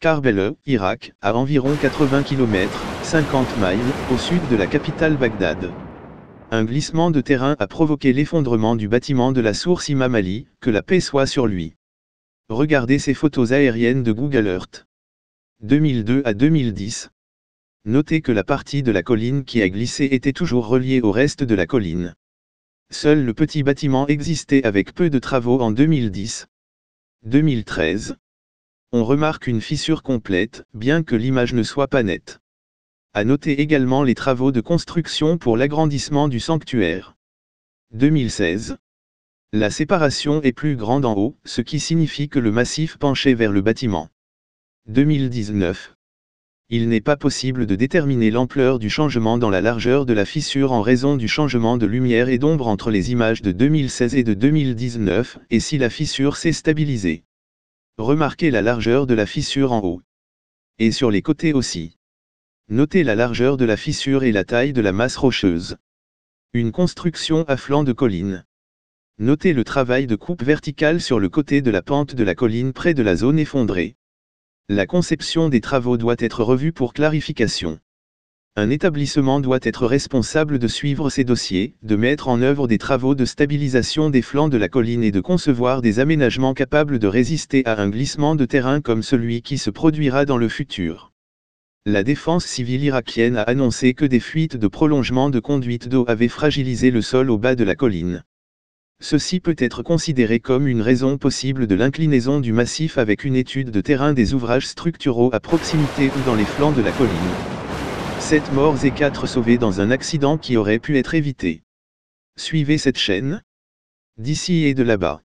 Karbala, Irak, à environ 80 km, 50 miles, au sud de la capitale Bagdad. Un glissement de terrain a provoqué l'effondrement du bâtiment de la source Imam Ali, que la paix soit sur lui. Regardez ces photos aériennes de Google Earth. 2002 à 2010. Notez que la partie de la colline qui a glissé était toujours reliée au reste de la colline. Seul le petit bâtiment existait avec peu de travaux en 2010. 2013 on remarque une fissure complète, bien que l'image ne soit pas nette. À noter également les travaux de construction pour l'agrandissement du sanctuaire. 2016. La séparation est plus grande en haut, ce qui signifie que le massif penchait vers le bâtiment. 2019. Il n'est pas possible de déterminer l'ampleur du changement dans la largeur de la fissure en raison du changement de lumière et d'ombre entre les images de 2016 et de 2019, et si la fissure s'est stabilisée. Remarquez la largeur de la fissure en haut. Et sur les côtés aussi. Notez la largeur de la fissure et la taille de la masse rocheuse. Une construction à flanc de colline. Notez le travail de coupe verticale sur le côté de la pente de la colline près de la zone effondrée. La conception des travaux doit être revue pour clarification un établissement doit être responsable de suivre ces dossiers, de mettre en œuvre des travaux de stabilisation des flancs de la colline et de concevoir des aménagements capables de résister à un glissement de terrain comme celui qui se produira dans le futur. La défense civile irakienne a annoncé que des fuites de prolongement de conduite d'eau avaient fragilisé le sol au bas de la colline. Ceci peut être considéré comme une raison possible de l'inclinaison du massif avec une étude de terrain des ouvrages structuraux à proximité ou dans les flancs de la colline. 7 morts et 4 sauvés dans un accident qui aurait pu être évité. Suivez cette chaîne. D'ici et de là-bas.